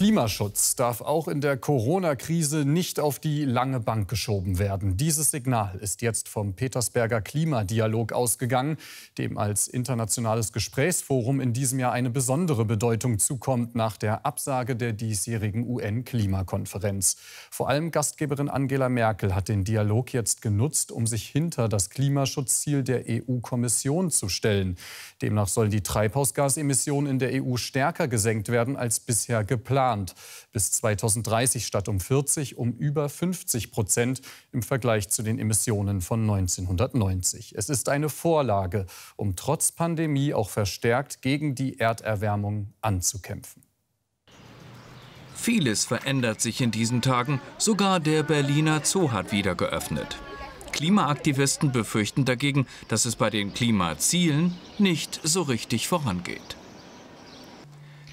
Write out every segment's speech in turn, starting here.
Klimaschutz darf auch in der Corona-Krise nicht auf die lange Bank geschoben werden. Dieses Signal ist jetzt vom Petersberger Klimadialog ausgegangen, dem als internationales Gesprächsforum in diesem Jahr eine besondere Bedeutung zukommt nach der Absage der diesjährigen UN-Klimakonferenz. Vor allem Gastgeberin Angela Merkel hat den Dialog jetzt genutzt, um sich hinter das Klimaschutzziel der EU-Kommission zu stellen. Demnach sollen die Treibhausgasemissionen in der EU stärker gesenkt werden als bisher geplant geplant bis 2030 statt um 40 um über 50 Prozent im Vergleich zu den Emissionen von 1990. Es ist eine Vorlage, um trotz Pandemie auch verstärkt gegen die Erderwärmung anzukämpfen. Vieles verändert sich in diesen Tagen. Sogar der Berliner Zoo hat wieder geöffnet. Klimaaktivisten befürchten dagegen, dass es bei den Klimazielen nicht so richtig vorangeht.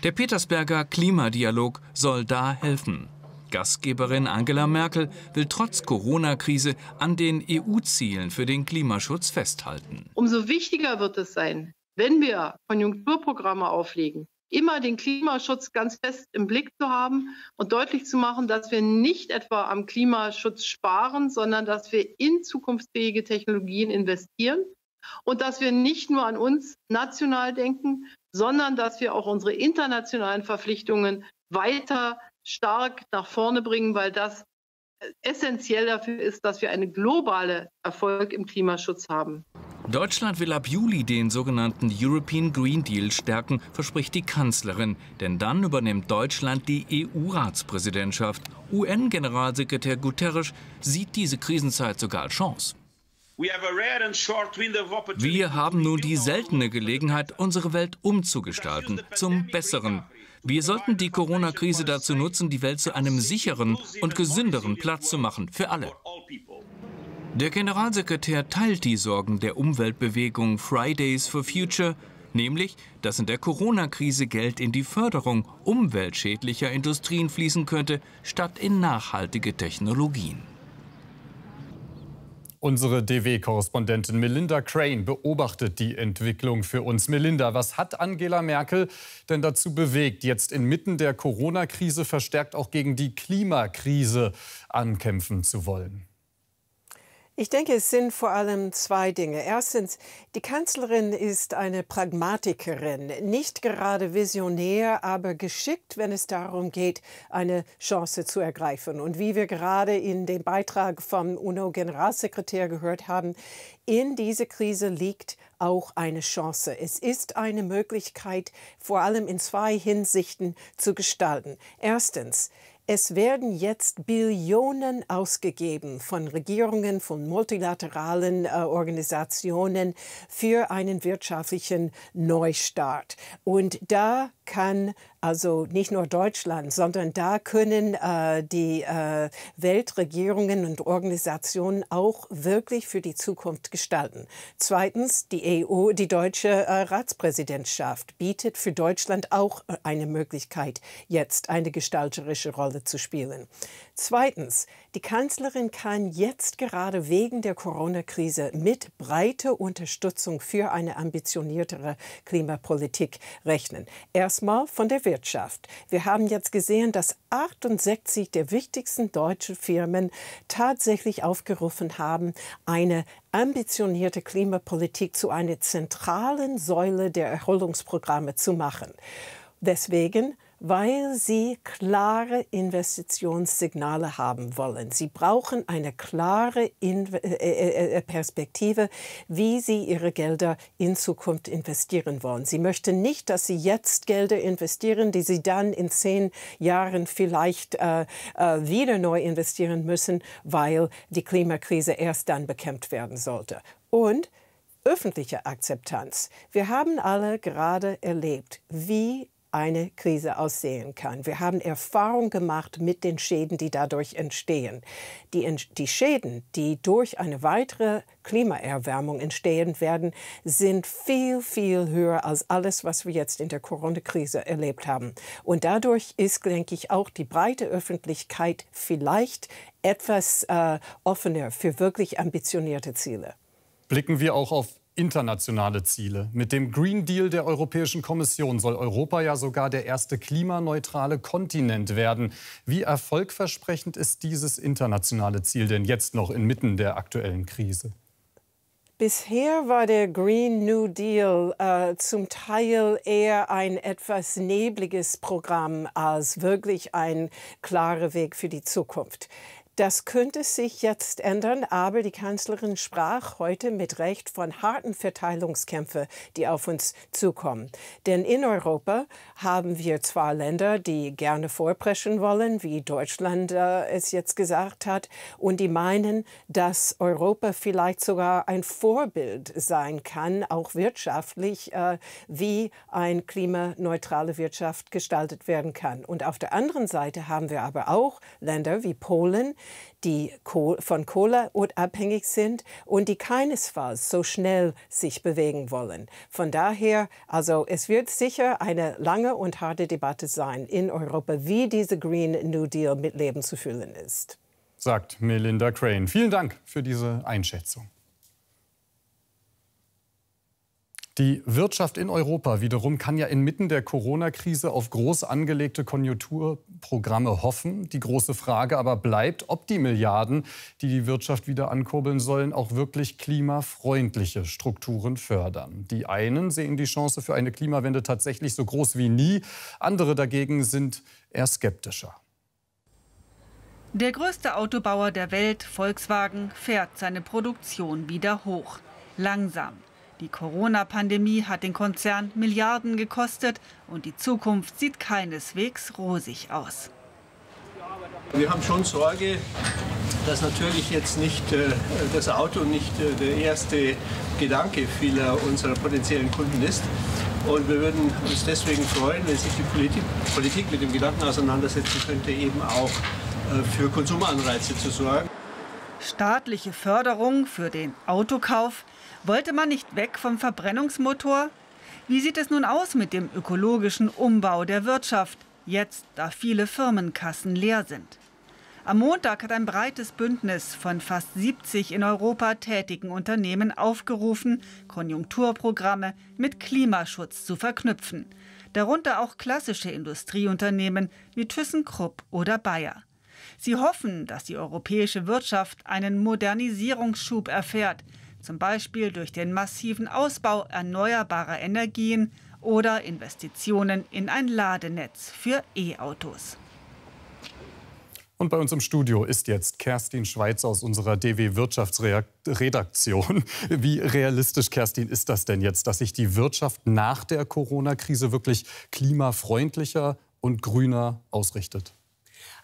Der Petersberger Klimadialog soll da helfen. Gastgeberin Angela Merkel will trotz Corona-Krise an den EU-Zielen für den Klimaschutz festhalten. Umso wichtiger wird es sein, wenn wir Konjunkturprogramme auflegen, immer den Klimaschutz ganz fest im Blick zu haben und deutlich zu machen, dass wir nicht etwa am Klimaschutz sparen, sondern dass wir in zukunftsfähige Technologien investieren und dass wir nicht nur an uns national denken, sondern dass wir auch unsere internationalen Verpflichtungen weiter stark nach vorne bringen, weil das äh, essentiell dafür ist, dass wir einen globalen Erfolg im Klimaschutz haben. Deutschland will ab Juli den sogenannten European Green Deal stärken, verspricht die Kanzlerin. Denn dann übernimmt Deutschland die EU-Ratspräsidentschaft. UN-Generalsekretär Guterres sieht diese Krisenzeit sogar als Chance. Wir haben nun die seltene Gelegenheit, unsere Welt umzugestalten, zum Besseren. Wir sollten die Corona-Krise dazu nutzen, die Welt zu einem sicheren und gesünderen Platz zu machen, für alle. Der Generalsekretär teilt die Sorgen der Umweltbewegung Fridays for Future, nämlich, dass in der Corona-Krise Geld in die Förderung umweltschädlicher Industrien fließen könnte, statt in nachhaltige Technologien. Unsere DW-Korrespondentin Melinda Crane beobachtet die Entwicklung für uns. Melinda, was hat Angela Merkel denn dazu bewegt, jetzt inmitten der Corona-Krise verstärkt auch gegen die Klimakrise ankämpfen zu wollen? Ich denke, es sind vor allem zwei Dinge. Erstens, die Kanzlerin ist eine Pragmatikerin, nicht gerade visionär, aber geschickt, wenn es darum geht, eine Chance zu ergreifen. Und wie wir gerade in dem Beitrag vom UNO-Generalsekretär gehört haben, in dieser Krise liegt auch eine Chance. Es ist eine Möglichkeit, vor allem in zwei Hinsichten zu gestalten. Erstens, es werden jetzt Billionen ausgegeben von Regierungen, von multilateralen äh, Organisationen für einen wirtschaftlichen Neustart. Und da kann also nicht nur Deutschland, sondern da können äh, die äh, Weltregierungen und Organisationen auch wirklich für die Zukunft gestalten. Zweitens, die EU, die deutsche äh, Ratspräsidentschaft bietet für Deutschland auch äh, eine Möglichkeit, jetzt eine gestalterische Rolle Rolle zu spielen. Zweitens, die Kanzlerin kann jetzt gerade wegen der Corona-Krise mit breiter Unterstützung für eine ambitioniertere Klimapolitik rechnen. Erstmal von der Wirtschaft. Wir haben jetzt gesehen, dass 68 der wichtigsten deutschen Firmen tatsächlich aufgerufen haben, eine ambitionierte Klimapolitik zu einer zentralen Säule der Erholungsprogramme zu machen. Deswegen weil sie klare Investitionssignale haben wollen. Sie brauchen eine klare äh, äh, äh, Perspektive, wie sie ihre Gelder in Zukunft investieren wollen. Sie möchten nicht, dass sie jetzt Gelder investieren, die sie dann in zehn Jahren vielleicht äh, wieder neu investieren müssen, weil die Klimakrise erst dann bekämpft werden sollte. Und öffentliche Akzeptanz. Wir haben alle gerade erlebt, wie eine Krise aussehen kann. Wir haben Erfahrung gemacht mit den Schäden, die dadurch entstehen. Die, die Schäden, die durch eine weitere Klimaerwärmung entstehen werden, sind viel, viel höher als alles, was wir jetzt in der Corona-Krise erlebt haben. Und dadurch ist, denke ich, auch die breite Öffentlichkeit vielleicht etwas äh, offener für wirklich ambitionierte Ziele. Blicken wir auch auf internationale Ziele. Mit dem Green Deal der Europäischen Kommission soll Europa ja sogar der erste klimaneutrale Kontinent werden. Wie erfolgversprechend ist dieses internationale Ziel denn jetzt noch inmitten der aktuellen Krise? Bisher war der Green New Deal äh, zum Teil eher ein etwas nebliges Programm als wirklich ein klarer Weg für die Zukunft. Das könnte sich jetzt ändern, aber die Kanzlerin sprach heute mit Recht von harten Verteilungskämpfen, die auf uns zukommen. Denn in Europa haben wir zwar Länder, die gerne vorpreschen wollen, wie Deutschland äh, es jetzt gesagt hat, und die meinen, dass Europa vielleicht sogar ein Vorbild sein kann, auch wirtschaftlich, äh, wie eine klimaneutrale Wirtschaft gestaltet werden kann. Und auf der anderen Seite haben wir aber auch Länder wie Polen, die von Kohle abhängig sind und die keinesfalls so schnell sich bewegen wollen. Von daher, also es wird sicher eine lange und harte Debatte sein in Europa, wie diese Green New Deal mit Leben zu füllen ist. Sagt Melinda Crane. Vielen Dank für diese Einschätzung. Die Wirtschaft in Europa wiederum kann ja inmitten der Corona-Krise auf groß angelegte Konjunkturprogramme hoffen. Die große Frage aber bleibt, ob die Milliarden, die die Wirtschaft wieder ankurbeln sollen, auch wirklich klimafreundliche Strukturen fördern. Die einen sehen die Chance für eine Klimawende tatsächlich so groß wie nie, andere dagegen sind eher skeptischer. Der größte Autobauer der Welt, Volkswagen, fährt seine Produktion wieder hoch. Langsam. Die Corona-Pandemie hat den Konzern Milliarden gekostet und die Zukunft sieht keineswegs rosig aus. Wir haben schon Sorge, dass natürlich jetzt nicht äh, das Auto nicht äh, der erste Gedanke vieler unserer potenziellen Kunden ist. Und wir würden uns deswegen freuen, wenn sich die Politik, Politik mit dem Gedanken auseinandersetzen könnte, eben auch äh, für Konsumanreize zu sorgen. Staatliche Förderung für den Autokauf – wollte man nicht weg vom Verbrennungsmotor? Wie sieht es nun aus mit dem ökologischen Umbau der Wirtschaft, jetzt da viele Firmenkassen leer sind? Am Montag hat ein breites Bündnis von fast 70 in Europa tätigen Unternehmen aufgerufen, Konjunkturprogramme mit Klimaschutz zu verknüpfen. Darunter auch klassische Industrieunternehmen wie ThyssenKrupp oder Bayer. Sie hoffen, dass die europäische Wirtschaft einen Modernisierungsschub erfährt, zum Beispiel durch den massiven Ausbau erneuerbarer Energien oder Investitionen in ein Ladenetz für E-Autos. Und bei uns im Studio ist jetzt Kerstin Schweiz aus unserer DW Wirtschaftsredaktion. Wie realistisch, Kerstin, ist das denn jetzt, dass sich die Wirtschaft nach der Corona-Krise wirklich klimafreundlicher und grüner ausrichtet?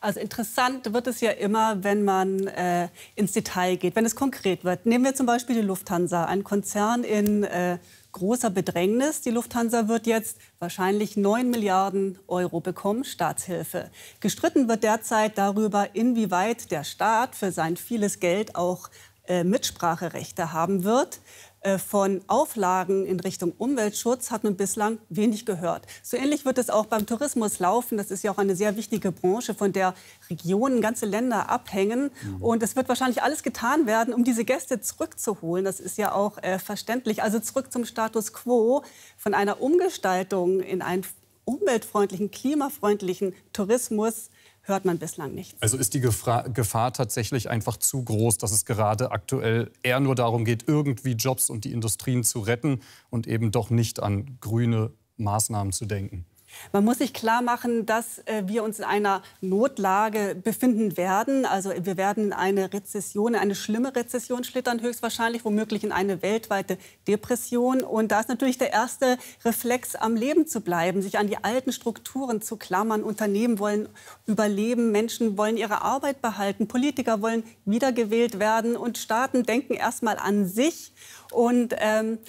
Also interessant wird es ja immer, wenn man äh, ins Detail geht, wenn es konkret wird. Nehmen wir zum Beispiel die Lufthansa, ein Konzern in äh, großer Bedrängnis. Die Lufthansa wird jetzt wahrscheinlich 9 Milliarden Euro bekommen, Staatshilfe. Gestritten wird derzeit darüber, inwieweit der Staat für sein vieles Geld auch äh, Mitspracherechte haben wird. Äh, von Auflagen in Richtung Umweltschutz hat man bislang wenig gehört. So ähnlich wird es auch beim Tourismus laufen. Das ist ja auch eine sehr wichtige Branche, von der Regionen, ganze Länder abhängen. Mhm. Und es wird wahrscheinlich alles getan werden, um diese Gäste zurückzuholen. Das ist ja auch äh, verständlich. Also zurück zum Status quo von einer Umgestaltung in einen umweltfreundlichen, klimafreundlichen Tourismus hört man bislang nichts. Also ist die Gefra Gefahr tatsächlich einfach zu groß, dass es gerade aktuell eher nur darum geht, irgendwie Jobs und die Industrien zu retten und eben doch nicht an grüne Maßnahmen zu denken? Man muss sich klar machen, dass äh, wir uns in einer Notlage befinden werden. Also wir werden in eine Rezession, in eine schlimme Rezession schlittern, höchstwahrscheinlich, womöglich in eine weltweite Depression. Und da ist natürlich der erste Reflex, am Leben zu bleiben, sich an die alten Strukturen zu klammern. Unternehmen wollen überleben, Menschen wollen ihre Arbeit behalten, Politiker wollen wiedergewählt werden und Staaten denken erstmal an sich und ähm,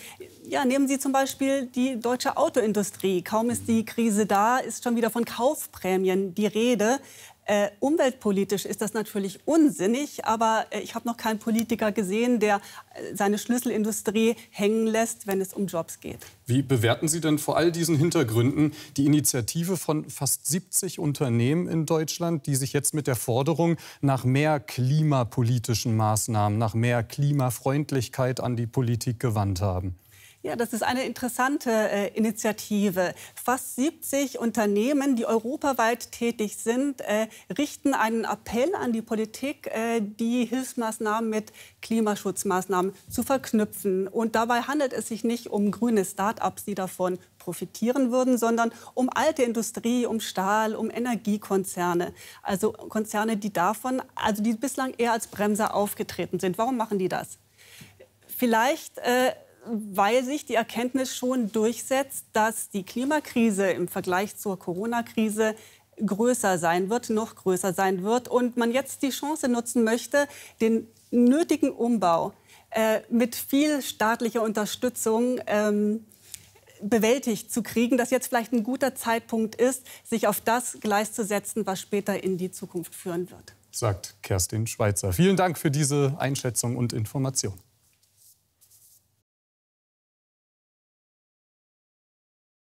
ja, nehmen Sie zum Beispiel die deutsche Autoindustrie. Kaum ist die Krise da, ist schon wieder von Kaufprämien die Rede. Äh, umweltpolitisch ist das natürlich unsinnig, aber äh, ich habe noch keinen Politiker gesehen, der äh, seine Schlüsselindustrie hängen lässt, wenn es um Jobs geht. Wie bewerten Sie denn vor all diesen Hintergründen die Initiative von fast 70 Unternehmen in Deutschland, die sich jetzt mit der Forderung nach mehr klimapolitischen Maßnahmen, nach mehr Klimafreundlichkeit an die Politik gewandt haben? Ja, das ist eine interessante äh, Initiative. Fast 70 Unternehmen, die europaweit tätig sind, äh, richten einen Appell an die Politik, äh, die Hilfsmaßnahmen mit Klimaschutzmaßnahmen zu verknüpfen. Und dabei handelt es sich nicht um grüne Start-ups, die davon profitieren würden, sondern um alte Industrie, um Stahl, um Energiekonzerne. Also Konzerne, die davon, also die bislang eher als Bremser aufgetreten sind. Warum machen die das? Vielleicht äh, weil sich die Erkenntnis schon durchsetzt, dass die Klimakrise im Vergleich zur Corona-Krise größer sein wird, noch größer sein wird und man jetzt die Chance nutzen möchte, den nötigen Umbau äh, mit viel staatlicher Unterstützung ähm, bewältigt zu kriegen, dass jetzt vielleicht ein guter Zeitpunkt ist, sich auf das Gleis zu setzen, was später in die Zukunft führen wird. Sagt Kerstin Schweizer. Vielen Dank für diese Einschätzung und Information.